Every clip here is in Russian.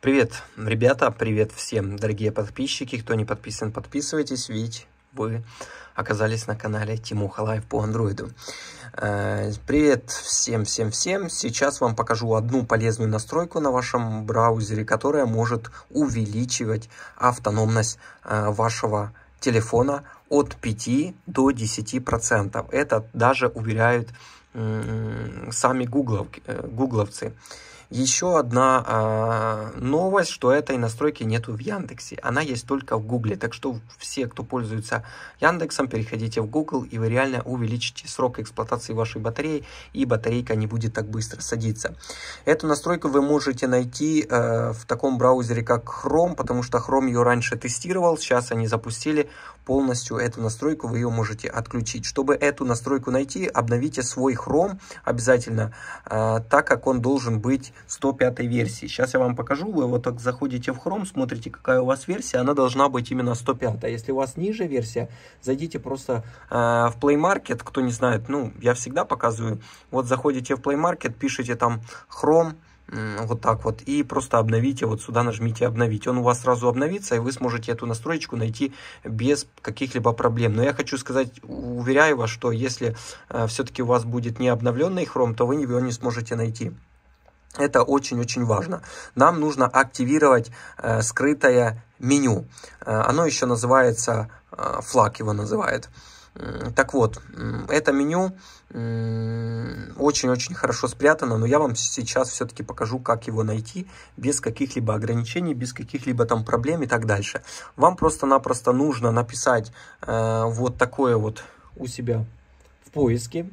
Привет, ребята, привет всем, дорогие подписчики. Кто не подписан, подписывайтесь, ведь вы оказались на канале Тимуха Лайв по андроиду. Э, привет всем-всем-всем. Сейчас вам покажу одну полезную настройку на вашем браузере, которая может увеличивать автономность э, вашего телефона от 5 до 10%. Это даже уверяют сами гуглов, э, гугловцы. Еще одна э, новость, что этой настройки нету в Яндексе. Она есть только в Гугле. Так что все, кто пользуется Яндексом, переходите в Google, и вы реально увеличите срок эксплуатации вашей батареи, и батарейка не будет так быстро садиться. Эту настройку вы можете найти э, в таком браузере, как Chrome, потому что Chrome ее раньше тестировал. Сейчас они запустили полностью эту настройку, вы ее можете отключить. Чтобы эту настройку найти, обновите свой Chrome обязательно, э, так как он должен быть 105 версии. Сейчас я вам покажу, вы вот так заходите в Chrome, смотрите, какая у вас версия, она должна быть именно 105. А если у вас ниже версия, зайдите просто э, в Play Market, кто не знает, ну, я всегда показываю, вот заходите в Play Market, пишите там Chrome, вот так вот, и просто обновите, вот сюда нажмите обновить, он у вас сразу обновится, и вы сможете эту настроечку найти без каких-либо проблем. Но я хочу сказать, уверяю вас, что если э, все-таки у вас будет не обновленный Chrome, то вы его не сможете найти. Это очень-очень важно. Нам нужно активировать э, скрытое меню. Э, оно еще называется, э, флаг его называет. Так вот, это меню очень-очень хорошо спрятано, но я вам сейчас все-таки покажу, как его найти без каких-либо ограничений, без каких-либо там проблем и так дальше. Вам просто-напросто нужно написать э, вот такое вот у себя в поиске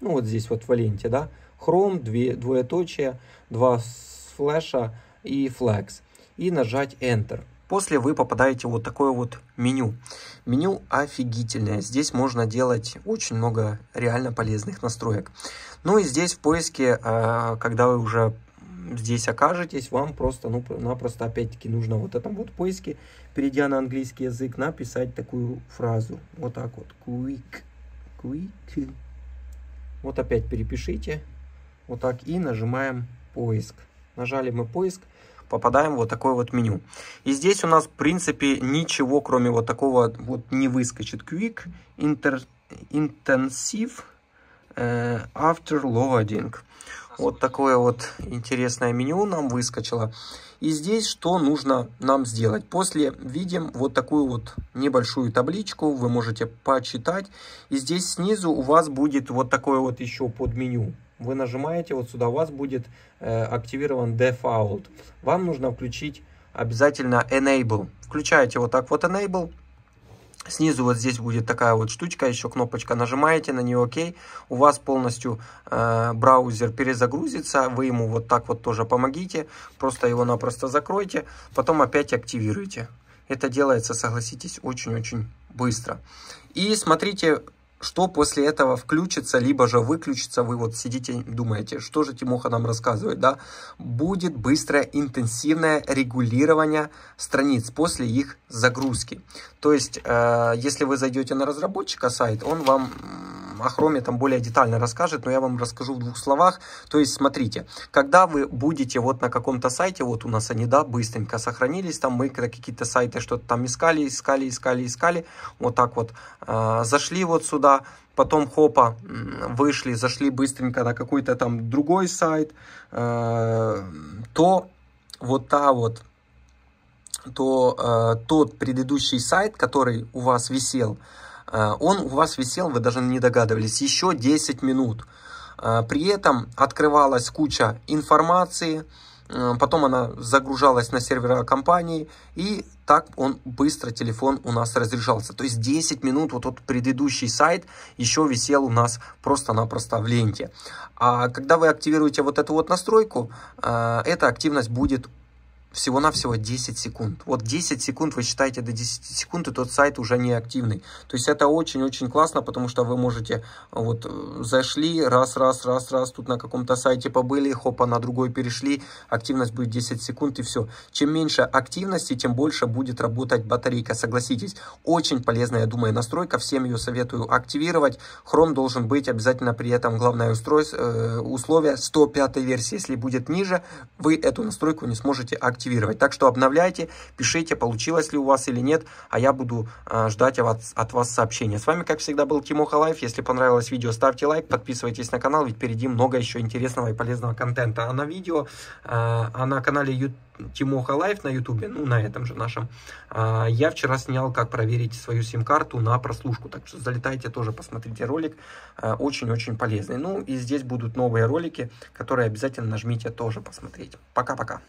ну вот здесь вот в ленте, да, Chrome, две, двоеточие, два флеша и Flex, и нажать Enter. После вы попадаете вот такое вот меню. Меню офигительное. Здесь можно делать очень много реально полезных настроек. Ну и здесь в поиске, э, когда вы уже здесь окажетесь, вам просто, ну, напросто опять-таки нужно вот этом вот поиске, перейдя на английский язык, написать такую фразу. Вот так вот. Quick. Quick. Вот опять перепишите. Вот так и нажимаем поиск. Нажали мы поиск, попадаем в вот такое вот меню. И здесь у нас, в принципе, ничего, кроме вот такого вот не выскочит. Quick, Inter, Intensive, Э, after Loading. Вот такое вот интересное меню нам выскочило. И здесь что нужно нам сделать? После видим вот такую вот небольшую табличку, вы можете почитать. И здесь снизу у вас будет вот такое вот еще подменю. Вы нажимаете, вот сюда у вас будет э, активирован Default. Вам нужно включить обязательно Enable. Включаете вот так вот Enable. Снизу вот здесь будет такая вот штучка, еще кнопочка, нажимаете на нее ОК, у вас полностью э, браузер перезагрузится, вы ему вот так вот тоже помогите, просто его напросто закройте, потом опять активируйте. Это делается, согласитесь, очень-очень быстро. И смотрите что после этого включится, либо же выключится, вы вот сидите и думаете, что же Тимоха нам рассказывает, да, будет быстрое интенсивное регулирование страниц после их загрузки. То есть, э, если вы зайдете на разработчика сайт, он вам о хроме там более детально расскажет, но я вам расскажу в двух словах. То есть, смотрите, когда вы будете вот на каком-то сайте, вот у нас они, да, быстренько сохранились, там мы какие-то сайты что-то там искали, искали, искали, искали, вот так вот э, зашли вот сюда, потом хопа, вышли, зашли быстренько на какой-то там другой сайт, э, то вот та вот то э, тот предыдущий сайт, который у вас висел, э, а, он у вас висел, вы даже не догадывались, еще 10 минут. А, при этом открывалась куча информации, а, потом она загружалась на сервера компании, и так он быстро, телефон у нас разряжался. То есть 10 минут вот тот предыдущий сайт еще висел у нас просто-напросто в ленте. А когда вы активируете вот эту вот настройку, эта активность будет всего-навсего 10 секунд. Вот 10 секунд, вы считаете до 10 секунд, и тот сайт уже не активный. То есть это очень-очень классно, потому что вы можете э, вот э, зашли, раз, раз, раз, раз, тут на каком-то сайте побыли, хопа, на другой перешли, активность будет 10 секунд и все. Чем меньше активности, тем больше будет работать батарейка, согласитесь. Очень полезная, я думаю, настройка, всем ее советую активировать. Chrome должен быть обязательно при этом главное устройство, э, условие 105 версии. Если будет ниже, вы эту настройку не сможете активировать активировать. Так что обновляйте, пишите, получилось ли у вас или нет, а я буду а, ждать от вас, от вас сообщения. С вами, как всегда, был Тимоха Лайф. Если понравилось видео, ставьте лайк, подписывайтесь на канал, ведь впереди много еще интересного и полезного контента. А на видео, а, а на канале YouTube Тимоха Лайф на Ютубе, ну, на этом же нашем, а, я вчера снял, как проверить свою сим-карту на прослушку. Так что залетайте тоже, посмотрите ролик. Очень-очень полезный. Ну, и здесь будут новые ролики, которые обязательно нажмите тоже посмотреть. Пока-пока.